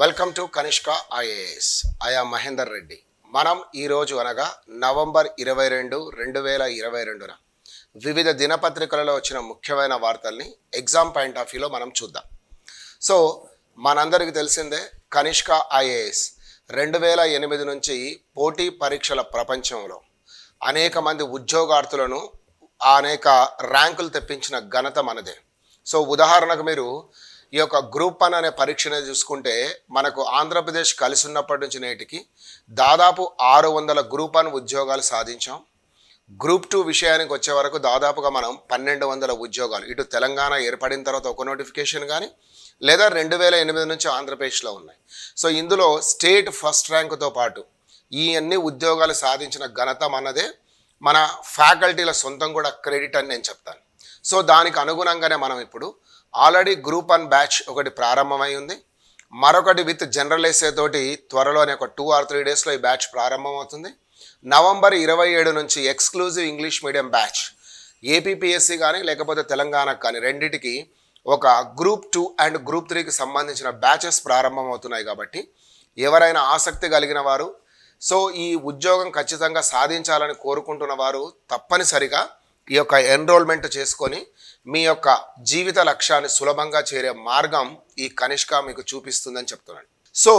welcome to Kanishka IAS ఆయా మహేందర్ రెడ్డి మనం ఈరోజు అనగా నవంబర్ ఇరవై రెండు రెండు వేల ఇరవై రెండున వివిధ దినపత్రికలలో వచ్చిన ముఖ్యమైన వార్తల్ని ఎగ్జామ్ పాయింట్ ఆఫ్ వ్యూలో మనం చూద్దాం సో మనందరికీ తెలిసిందే కనిష్క ఐఏఎస్ రెండు వేల ఎనిమిది నుంచి పోటీ పరీక్షల ప్రపంచంలో అనేక మంది ఉద్యోగార్థులను అనేక ర్యాంకులు తెప్పించిన ఘనత మనదే సో ఉదాహరణకు మీరు ఈ యొక్క గ్రూప్ వన్ అనే పరీక్షను చూసుకుంటే మనకు ఆంధ్రప్రదేశ్ కలిసి ఉన్నప్పటి నుంచి నేటికి దాదాపు ఆరు వందల గ్రూప్ వన్ ఉద్యోగాలు సాధించాం గ్రూప్ టూ విషయానికి వచ్చే వరకు దాదాపుగా మనం పన్నెండు వందల ఉద్యోగాలు ఇటు తెలంగాణ ఏర్పడిన తర్వాత ఒక నోటిఫికేషన్ కానీ లేదా రెండు వేల ఎనిమిది నుంచి ఆంధ్రప్రదేశ్లో ఉన్నాయి సో ఇందులో స్టేట్ ఫస్ట్ ర్యాంకుతో పాటు ఈ అన్ని ఉద్యోగాలు సాధించిన ఘనత మనదే మన ఫ్యాకల్టీల సొంతం కూడా క్రెడిట్ అని నేను చెప్తాను సో దానికి అనుగుణంగానే మనం ఇప్పుడు ఆల్రెడీ గ్రూప్ వన్ బ్యాచ్ ఒకటి ప్రారంభమై ఉంది మరొకటి విత్ జనరలైజే తోటి త్వరలోనే ఒక టూ ఆర్ త్రీ డేస్లో ఈ బ్యాచ్ ప్రారంభమవుతుంది నవంబర్ ఇరవై ఏడు నుంచి exclusive English medium batch APPSC కానీ లేకపోతే తెలంగాణకు కానీ రెండింటికి ఒక గ్రూప్ టూ అండ్ గ్రూప్ త్రీకి సంబంధించిన బ్యాచెస్ ప్రారంభమవుతున్నాయి కాబట్టి ఎవరైనా ఆసక్తి కలిగిన వారు సో ఈ ఉద్యోగం ఖచ్చితంగా సాధించాలని కోరుకుంటున్న వారు తప్పనిసరిగా ఈ యొక్క ఎన్రోల్మెంట్ చేసుకొని మీ యొక్క జీవిత లక్ష్యాన్ని సులభంగా చేరే మార్గం ఈ కనిష్క మీకు చూపిస్తుందని చెప్తున్నాను సో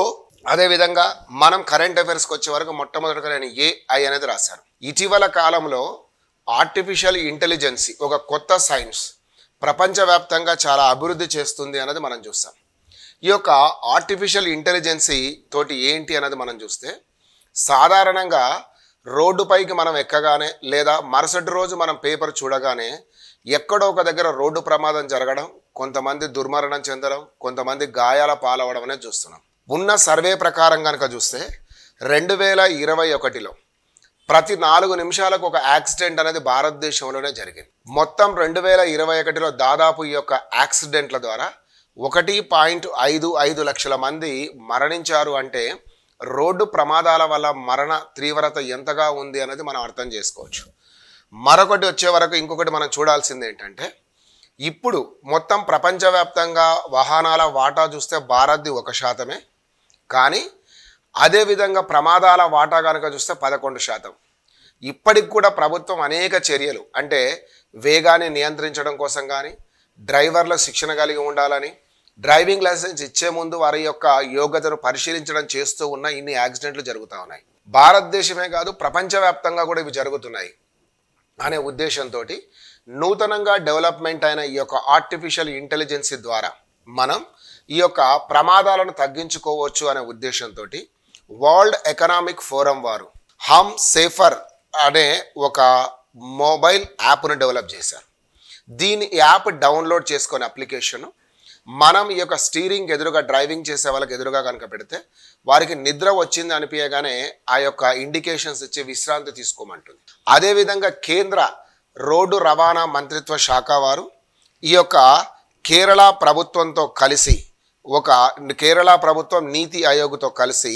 అదేవిధంగా మనం కరెంట్ అఫైర్స్కి వచ్చే వరకు మొట్టమొదటిగా నేను ఏఐ అనేది రాశాను ఇటీవల కాలంలో ఆర్టిఫిషియల్ ఇంటెలిజెన్సీ ఒక కొత్త సైన్స్ ప్రపంచవ్యాప్తంగా చాలా అభివృద్ధి చేస్తుంది అన్నది మనం చూస్తాం ఈ యొక్క ఆర్టిఫిషియల్ ఇంటెలిజెన్సీ తోటి ఏంటి అన్నది మనం చూస్తే సాధారణంగా రోడ్డుపైకి మనం ఎక్కగానే లేదా మరుసటి రోజు మనం పేపర్ చూడగానే ఎక్కడో ఒక దగ్గర రోడ్డు ప్రమాదం జరగడం కొంతమంది దుర్మరణం చెందడం కొంతమంది గాయాల పాలవడం అనేది చూస్తున్నాం ఉన్న సర్వే ప్రకారం కనుక చూస్తే రెండు వేల ఇరవై ఒకటిలో ప్రతి నాలుగు నిమిషాలకు ఒక యాక్సిడెంట్ అనేది భారతదేశంలోనే జరిగింది మొత్తం రెండు వేల ఇరవై ఒకటిలో దాదాపు ఈ యొక్క యాక్సిడెంట్ల ద్వారా ఒకటి పాయింట్ ఐదు ఐదు లక్షల మంది మరణించారు అంటే రోడ్డు ప్రమాదాల వల్ల మరణ తీవ్రత ఎంతగా ఉంది అనేది మనం అర్థం చేసుకోవచ్చు మరొకటి వచ్చే వరకు ఇంకొకటి మనం చూడాల్సింది ఏంటంటే ఇప్పుడు మొత్తం ప్రపంచవ్యాప్తంగా వాహనాల వాటా చూస్తే భారత్ది ఒక శాతమే కానీ అదేవిధంగా ప్రమాదాల వాటా కనుక చూస్తే పదకొండు శాతం ఇప్పటికి కూడా ప్రభుత్వం అనేక చర్యలు అంటే వేగాన్ని నియంత్రించడం కోసం కానీ డ్రైవర్ల శిక్షణ కలిగి ఉండాలని డ్రైవింగ్ లైసెన్స్ ఇచ్చే ముందు వారి యొక్క యోగ్యతను పరిశీలించడం చేస్తూ ఉన్న ఇన్ని యాక్సిడెంట్లు జరుగుతూ ఉన్నాయి భారతదేశమే కాదు ప్రపంచవ్యాప్తంగా కూడా ఇవి జరుగుతున్నాయి అనే ఉద్దేశంతో నూతనంగా డెవలప్మెంట్ అయిన ఈ యొక్క ఆర్టిఫిషియల్ ఇంటెలిజెన్సీ ద్వారా మనం ఈ యొక్క ప్రమాదాలను తగ్గించుకోవచ్చు అనే ఉద్దేశంతో వరల్డ్ ఎకనామిక్ ఫోరం వారు హమ్ సేఫర్ అనే ఒక మొబైల్ యాప్ను డెవలప్ చేశారు దీని యాప్ డౌన్లోడ్ చేసుకునే అప్లికేషను మనం ఈ యొక్క స్టీరింగ్ ఎదురుగా డ్రైవింగ్ చేసే వాళ్ళకి ఎదురుగా కనుక పెడితే వారికి నిద్ర వచ్చింది అనిపించగానే ఆ యొక్క ఇండికేషన్స్ ఇచ్చి విశ్రాంతి తీసుకోమంటుంది అదేవిధంగా కేంద్ర రోడ్డు రవాణా మంత్రిత్వ శాఖ వారు ఈ యొక్క కేరళ ప్రభుత్వంతో కలిసి ఒక కేరళ ప్రభుత్వం నీతి ఆయోగ్తో కలిసి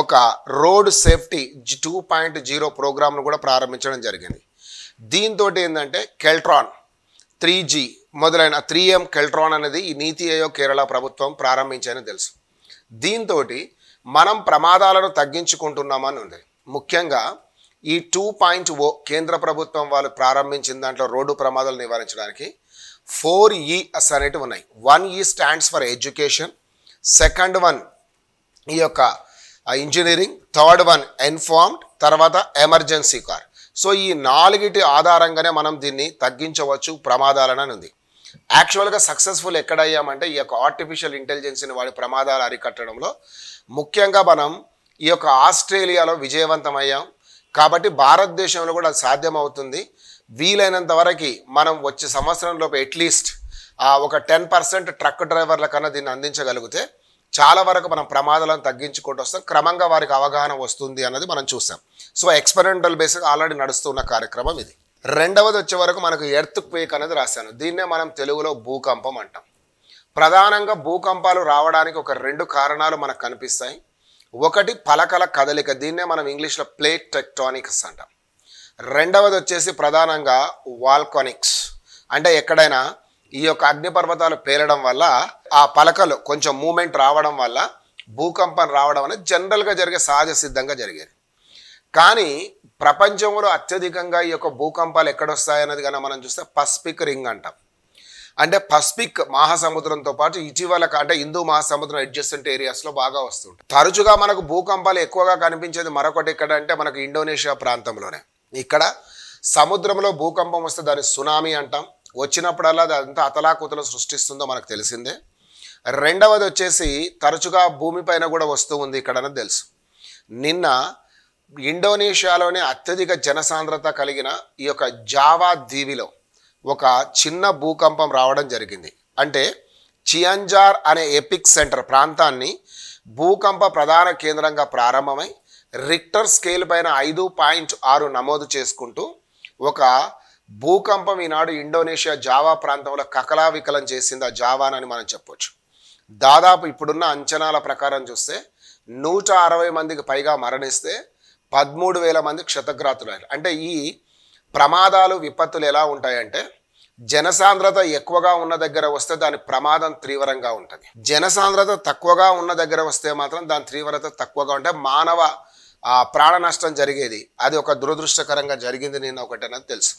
ఒక road safety two point zero ప్రోగ్రామ్ను కూడా ప్రారంభించడం జరిగింది దీంతో ఏంటంటే కెల్ట్రాన్ త్రీ జీ మొదలైన త్రీ ఎం కెల్ట్రాన్ అనేది ఈ నీతి ఆయోగ్ కేరళ ప్రభుత్వం ప్రారంభించని తెలుసు దీంతో మనం ప్రమాదాలను తగ్గించుకుంటున్నామని ఉంది ముఖ్యంగా ఈ టూ పాయింట్ ఓ కేంద్ర ప్రభుత్వం వాళ్ళు ప్రారంభించిన దాంట్లో రోడ్డు ప్రమాదాలు నివారించడానికి ఫోర్ ఈస్ అనేటివి ఉన్నాయి one E stands for education second one E యొక్క ఇంజనీరింగ్ థర్డ్ వన్ ఎన్ఫార్మ్డ్ తర్వాత ఎమర్జెన్సీ కార్ సో ఈ నాలుగిటి ఆధారంగానే మనం దీన్ని తగ్గించవచ్చు ప్రమాదాలని ఉంది యాక్చువల్గా సక్సెస్ఫుల్ ఎక్కడయ్యామంటే ఈ యొక్క ఆర్టిఫిషియల్ ఇంటెలిజెన్స్ని వాడి ప్రమాదాలు అరికట్టడంలో ముఖ్యంగా మనం ఈ యొక్క ఆస్ట్రేలియాలో విజయవంతమయ్యాం కాబట్టి భారతదేశంలో కూడా అది సాధ్యమవుతుంది వీలైనంత వరకు మనం వచ్చే సంవత్సరంలోపు అట్లీస్ట్ ఒక టెన్ పర్సెంట్ ట్రక్ డ్రైవర్ల కన్నా దీన్ని అందించగలిగితే చాలా వరకు మనం ప్రమాదాలను తగ్గించుకుంటూ వస్తాం క్రమంగా వారికి అవగాహన వస్తుంది అన్నది మనం చూస్తాం సో ఎక్స్పెరిమెంటల్ బేసిక్ ఆల్రెడీ నడుస్తున్న కార్యక్రమం ఇది రెండవది వచ్చే వరకు మనకు ఎర్త్ క్వేక్ అనేది రాశాను దీన్నే మనం తెలుగులో భూకంపం అంటాం ప్రధానంగా భూకంపాలు రావడానికి ఒక రెండు కారణాలు మనకు కనిపిస్తాయి ఒకటి పలకల కదలిక దీన్నే మనం ఇంగ్లీష్లో ప్లేట్ టెక్టానిక్స్ అంటాం రెండవది వచ్చేసి ప్రధానంగా వాల్కానిక్స్ అంటే ఎక్కడైనా ఈ యొక్క అగ్నిపర్వతాలు పేలడం వల్ల ఆ పలకలు కొంచెం మూమెంట్ రావడం వల్ల భూకంపం రావడం అనేది జనరల్గా జరిగే సహజ సిద్ధంగా జరిగేది కానీ ప్రపంచంలో అత్యధికంగా ఈ యొక్క భూకంపాలు ఎక్కడొస్తాయన్నది కానీ మనం చూస్తే పసిఫిక్ రింగ్ అంటాం అంటే పసిఫిక్ మహాసముద్రంతో పాటు ఇటీవల అంటే హిందూ మహాసముద్రం అడ్జస్టెంట్ ఏరియాస్లో బాగా వస్తుంటాయి తరచుగా మనకు భూకంపాలు ఎక్కువగా కనిపించేది మరొకటి ఎక్కడ అంటే మనకు ఇండోనేషియా ప్రాంతంలోనే ఇక్కడ సముద్రంలో భూకంపం వస్తే దాన్ని సునామీ అంటాం వచ్చినప్పుడల్లా అది అంతా అతలాకుతలు సృష్టిస్తుందో మనకు తెలిసిందే రెండవది వచ్చేసి తరచుగా భూమిపైన కూడా వస్తూ ఉంది ఇక్కడ తెలుసు నిన్న ఇండోనేషియాలోనే అత్యధిక జనసాంద్రత కలిగిన ఈ యొక్క జావా దీవిలో ఒక చిన్న భూకంపం రావడం జరిగింది అంటే చియంజార్ అనే ఎపిక్ సెంటర్ ప్రాంతాన్ని భూకంప ప్రధాన కేంద్రంగా ప్రారంభమై రిక్టర్ స్కేల్ పైన ఐదు పాయింట్ ఆరు నమోదు చేసుకుంటూ ఒక భూకంపం ఈనాడు ఇండోనేషియా జావా ప్రాంతంలో కకలావికలం చేసింది ఆ జావానని మనం చెప్పొచ్చు దాదాపు ఇప్పుడున్న అంచనాల ప్రకారం చూస్తే నూట అరవై మందికి పైగా మరణిస్తే పదమూడు వేల మంది అయ్యారు అంటే ఈ ప్రమాదాలు విపత్తులు ఎలా ఉంటాయంటే జనసాంద్రత ఎక్కువగా ఉన్న దగ్గర వస్తే దాని ప్రమాదం తీవ్రంగా ఉంటుంది జనసాంద్రత తక్కువగా ఉన్న దగ్గర వస్తే మాత్రం దాని తీవ్రత తక్కువగా ఉంటే మానవ ప్రాణ నష్టం జరిగేది అది ఒక దురదృష్టకరంగా జరిగింది నేను ఒకటి అనేది తెలుసు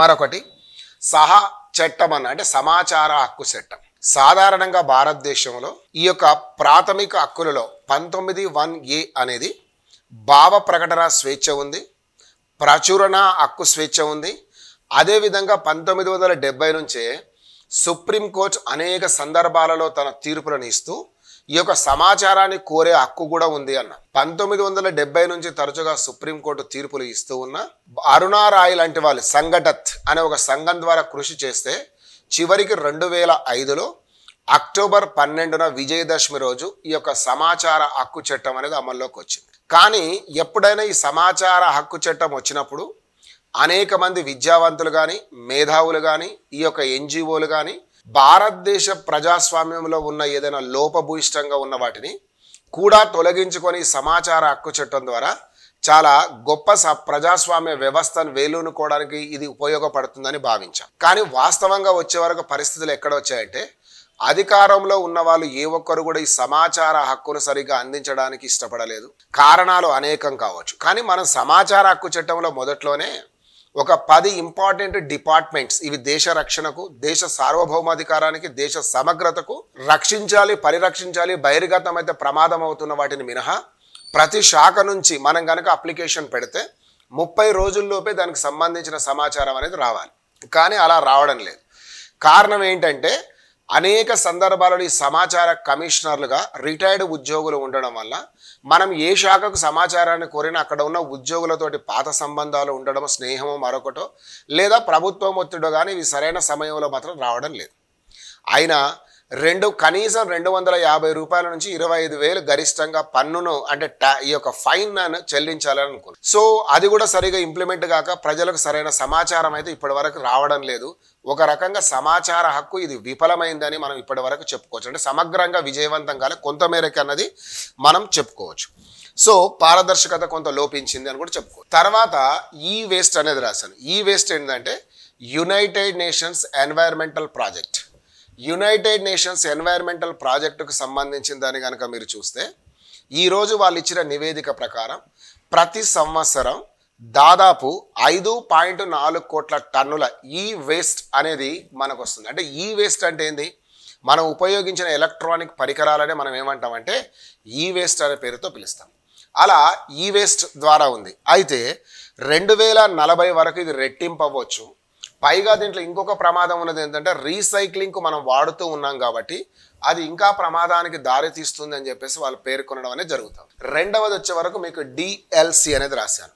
మరొకటి సహ చట్టం అన్న అంటే సమాచార హక్కు చట్టం సాధారణంగా భారతదేశంలో ఈ యొక్క ప్రాథమిక హక్కులలో పంతొమ్మిది వన్ ఏ అనేది భావ ప్రకటన స్వేచ్ఛ ఉంది ప్రచురణ హక్కు స్వేచ్ఛ ఉంది అదేవిధంగా పంతొమ్మిది వందల డెబ్బై నుంచే సుప్రీంకోర్టు అనేక సందర్భాలలో తన తీర్పులను ఇస్తూ ఈ యొక్క సమాచారాన్ని కోరే హక్కు కూడా ఉంది అన్న పంతొమ్మిది వందల డెబ్బై నుంచి తరచుగా సుప్రీంకోర్టు తీర్పులు ఇస్తూ ఉన్న అరుణారాయ్ లాంటి వాళ్ళు సంఘటత్ అనే ఒక సంఘం ద్వారా కృషి చేస్తే చివరికి రెండు వేల ఐదులో అక్టోబర్ పన్నెండున విజయదశమి రోజు ఈ యొక్క సమాచార హక్కు చట్టం అనేది అమల్లోకి వచ్చింది కానీ ఎప్పుడైనా ఈ సమాచార హక్కు చట్టం వచ్చినప్పుడు అనేక మంది విద్యావంతులు కానీ మేధావులు కానీ ఈ యొక్క ఎన్జిఓలు కానీ భారతదేశ ప్రజాస్వామ్యంలో ఉన్న ఏదైనా లోపభూయిష్టంగా ఉన్న వాటిని కూడా తొలగించుకొని సమాచార హక్కు చట్టం ద్వారా చాలా గొప్ప స ప్రజాస్వామ్య వ్యవస్థను వేలూనుకోవడానికి ఇది ఉపయోగపడుతుందని భావించాం కానీ వాస్తవంగా వచ్చే వరకు పరిస్థితులు ఎక్కడ వచ్చాయంటే అధికారంలో ఉన్న వాళ్ళు ఏ ఒక్కరు కూడా ఈ సమాచార హక్కును సరిగ్గా అందించడానికి ఇష్టపడలేదు కారణాలు అనేకం కావచ్చు కానీ మనం సమాచార హక్కు చట్టంలో మొదట్లోనే ఒక పది ఇంపార్టెంట్ డిపార్ట్మెంట్స్ ఇవి దేశ రక్షణకు దేశ సార్వభౌమాధికారానికి దేశ సమగ్రతకు రక్షించాలి పరిరక్షించాలి బహిర్గతం అయితే ప్రమాదం అవుతున్న వాటిని మినహా ప్రతి శాఖ నుంచి మనం కనుక అప్లికేషన్ పెడితే ముప్పై రోజుల్లోపే దానికి సంబంధించిన సమాచారం అనేది రావాలి కానీ అలా రావడం లేదు కారణం ఏంటంటే అనేక సందర్భాలలో ఈ సమాచార కమిషనర్లుగా రిటైర్డ్ ఉద్యోగులు ఉండడం వల్ల మనం ఏ శాఖకు సమాచారాన్ని కోరినా అక్కడ ఉన్న ఉద్యోగులతోటి పాత సంబంధాలు ఉండడం స్నేహము మరొకటో లేదా ప్రభుత్వం ఒత్తిడో కానీ ఇవి సరైన సమయంలో మాత్రం రావడం లేదు అయినా రెండు కనీసం రెండు వందల యాభై రూపాయల నుంచి ఇరవై ఐదు వేలు గరిష్టంగా పన్నును అంటే ట్యా ఈ యొక్క ఫైన్ చెల్లించాలని అనుకున్నాను సో అది కూడా సరిగా ఇంప్లిమెంట్ కాక ప్రజలకు సరైన సమాచారం అయితే ఇప్పటి వరకు రావడం లేదు ఒక రకంగా సమాచార హక్కు ఇది విఫలమైందని మనం ఇప్పటి వరకు చెప్పుకోవచ్చు అంటే సమగ్రంగా విజయవంతం కాలే కొంతమేరకు అన్నది మనం చెప్పుకోవచ్చు సో పారదర్శకత కొంత లోపించింది అని కూడా చెప్పుకోవచ్చు తర్వాత ఈ వేస్ట్ అనేది రాశాను ఈ వేస్ట్ ఏంటంటే United Nations Environmental Project United Nations Environmental ప్రాజెక్టుకు సంబంధించిన దాన్ని కనుక మీరు చూస్తే ఈరోజు వాళ్ళు ఇచ్చిన నివేదిక ప్రకారం ప్రతి సంవత్సరం దాదాపు ఐదు పాయింట్ నాలుగు కోట్ల టన్నుల ఈ వేస్ట్ అనేది మనకు వస్తుంది అంటే ఈ వేస్ట్ అంటే ఏంది మనం ఉపయోగించిన ఎలక్ట్రానిక్ పరికరాలనే మనం ఏమంటామంటే ఈ వేస్ట్ అనే పేరుతో పిలుస్తాం అలా ఈ వేస్ట్ ద్వారా ఉంది అయితే రెండు వేల నలభై వరకు ఇది రెట్టింపవచ్చు పైగా దీంట్లో ఇంకొక ప్రమాదం ఉన్నది ఏంటంటే రీసైక్లింగ్కు మనం వాడుతూ ఉన్నాం కాబట్టి అది ఇంకా ప్రమాదానికి దారి తీస్తుంది అని చెప్పేసి వాళ్ళు పేర్కొనడం అనేది జరుగుతుంది రెండవది వచ్చే వరకు మీకు డిఎల్సి అనేది రాశాను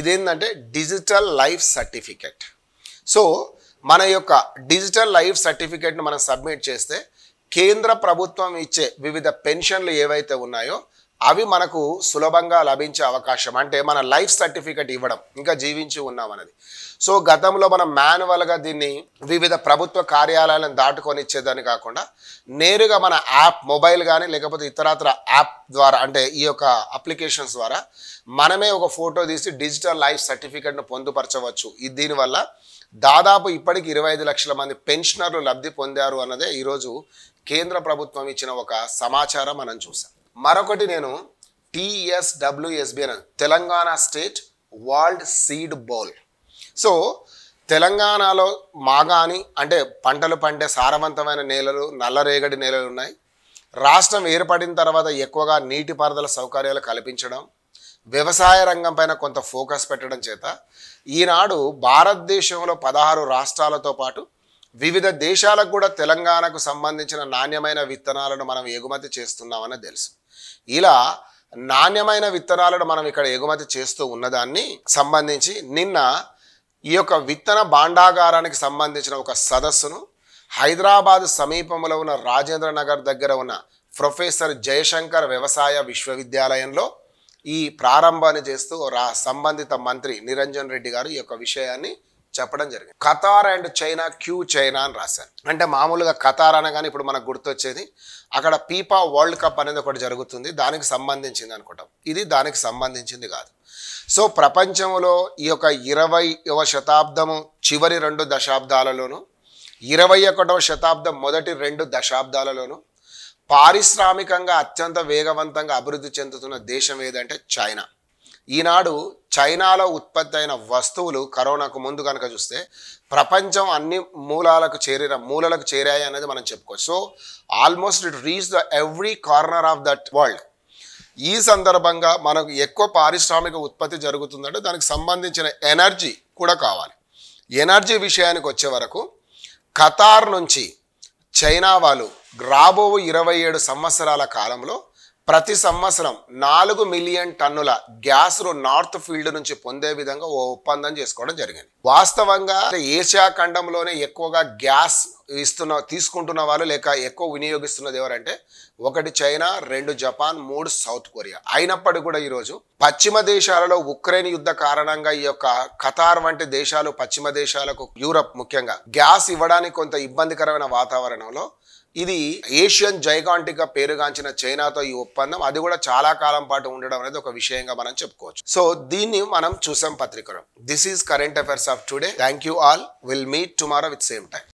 ఇదేంటంటే డిజిటల్ లైఫ్ సర్టిఫికెట్ సో మన యొక్క డిజిటల్ లైఫ్ సర్టిఫికెట్ను మనం సబ్మిట్ చేస్తే కేంద్ర ప్రభుత్వం ఇచ్చే వివిధ పెన్షన్లు ఏవైతే ఉన్నాయో అవి మనకు సులభంగా లభించే అవకాశం అంటే మన లైఫ్ సర్టిఫికెట్ ఇవ్వడం ఇంకా జీవించి ఉన్నామన్నది సో గతంలో మనం మాన్యువల్గా దీన్ని వివిధ ప్రభుత్వ కార్యాలయాలను దాటుకొని ఇచ్చేదని కాకుండా నేరుగా మన యాప్ మొబైల్ కానీ లేకపోతే ఇతరత్ర యాప్ ద్వారా అంటే ఈ యొక్క అప్లికేషన్స్ ద్వారా మనమే ఒక ఫోటో తీసి డిజిటల్ లైఫ్ సర్టిఫికెట్ను పొందుపరచవచ్చు ఇది దీనివల్ల దాదాపు ఇప్పటికి ఇరవై ఐదు లక్షల మంది పెన్షనర్లు లబ్ధి పొందారు అన్నదే ఈరోజు కేంద్ర ప్రభుత్వం ఇచ్చిన ఒక సమాచారం మనం చూసాం మరొకటి నేను టిఎస్డబ్ల్యూఎస్బి అని Telangana state world seed bowl so తెలంగాణలో మాగాని అంటే పంటలు పండే సారవంతమైన నేలలు నల్లరేగడి నేలలు ఉన్నాయి రాష్ట్రం ఏర్పడిన తర్వాత ఎక్కువగా నీటిపారుదల సౌకర్యాలు కల్పించడం వ్యవసాయ రంగం పైన కొంత ఫోకస్ పెట్టడం చేత ఈనాడు భారతదేశంలో పదహారు రాష్ట్రాలతో పాటు వివిధ దేశాలకు కూడా తెలంగాణకు సంబంధించిన నాణ్యమైన విత్తనాలను మనం ఎగుమతి చేస్తున్నామని తెలుసు ఇలా నాణ్యమైన విత్తనాలను మనం ఇక్కడ ఎగుమతి చేస్తూ ఉన్నదాన్ని సంబంధించి నిన్న ఈ యొక్క విత్తన భాండాగారానికి సంబంధించిన ఒక సదస్సును హైదరాబాద్ సమీపంలో ఉన్న రాజేంద్ర నగర్ దగ్గర ఉన్న ప్రొఫెసర్ జయశంకర్ వ్యవసాయ విశ్వవిద్యాలయంలో ఈ ప్రారంభాన్ని చేస్తూ సంబంధిత మంత్రి నిరంజన్ రెడ్డి గారు ఈ యొక్క విషయాన్ని చెప్పడం జరిగింది Qatar and China Q China అని రాశారు అంటే మామూలుగా ఖతార్ అనగానే ఇప్పుడు మనకు గుర్తొచ్చేది అక్కడ పీపా వరల్డ్ కప్ అనేది ఒకటి జరుగుతుంది దానికి సంబంధించింది అనుకుంటాం ఇది దానికి సంబంధించింది కాదు సో ప్రపంచంలో ఈ యొక్క ఇరవైవ శతాబ్దము చివరి రెండు దశాబ్దాలలోను ఇరవై ఒకటవ శతాబ్దం మొదటి రెండు దశాబ్దాలలోనూ పారిశ్రామికంగా అత్యంత వేగవంతంగా అభివృద్ధి చెందుతున్న దేశం ఏదంటే చైనా ఈనాడు చైనాలో ఉత్పత్తి అయిన వస్తువులు కరోనాకు ముందు కనుక చూస్తే ప్రపంచం అన్ని మూలాలకు చేరిన మూలలకు చేరాయి అనేది మనం చెప్పుకోవచ్చు so almost it reach the every corner of that world ఈ సందర్భంగా మనకు ఎక్కువ పారిశ్రామిక ఉత్పత్తి జరుగుతుందంటే దానికి సంబంధించిన ఎనర్జీ కూడా కావాలి ఎనర్జీ విషయానికి వచ్చే వరకు ఖతార్ నుంచి చైనా వాళ్ళు రాబో ఇరవై ఏడు సంవత్సరాల కాలంలో ప్రతి సంవత్సరం నాలుగు మిలియన్ టన్నుల ను నార్త్ ఫీల్డ్ నుంచి పొందే విధంగా ఓ ఒప్పందం చేసుకోవడం జరిగింది వాస్తవంగా ఏషియా ఖండంలోనే ఎక్కువగా గ్యాస్ ఇస్తున్న తీసుకుంటున్న వాళ్ళు లేక ఎక్కువ వినియోగిస్తున్నది ఎవరంటే ఒకటి చైనా రెండు జపాన్ మూడు సౌత్ కొరియా అయినప్పటికీ కూడా ఈరోజు పశ్చిమ దేశాలలో ఉక్రెయిన్ యుద్ధ కారణంగా ఈ యొక్క ఖతార్ వంటి దేశాలు పశ్చిమ దేశాలకు యూరప్ ముఖ్యంగా గ్యాస్ ఇవ్వడానికి కొంత ఇబ్బందికరమైన వాతావరణంలో ఇది ఏషియన్ జైగాంటిక పేరుగాంచిన చైనాతో ఈ ఒప్పందం అది కూడా చాలా కాలం పాటు ఉండడం అనేది ఒక విషయంగా మనం చెప్పుకోవచ్చు సో దీన్ని మనం చూసాం పత్రికలో this is current affairs of today thank you all will meet tomorrow with same time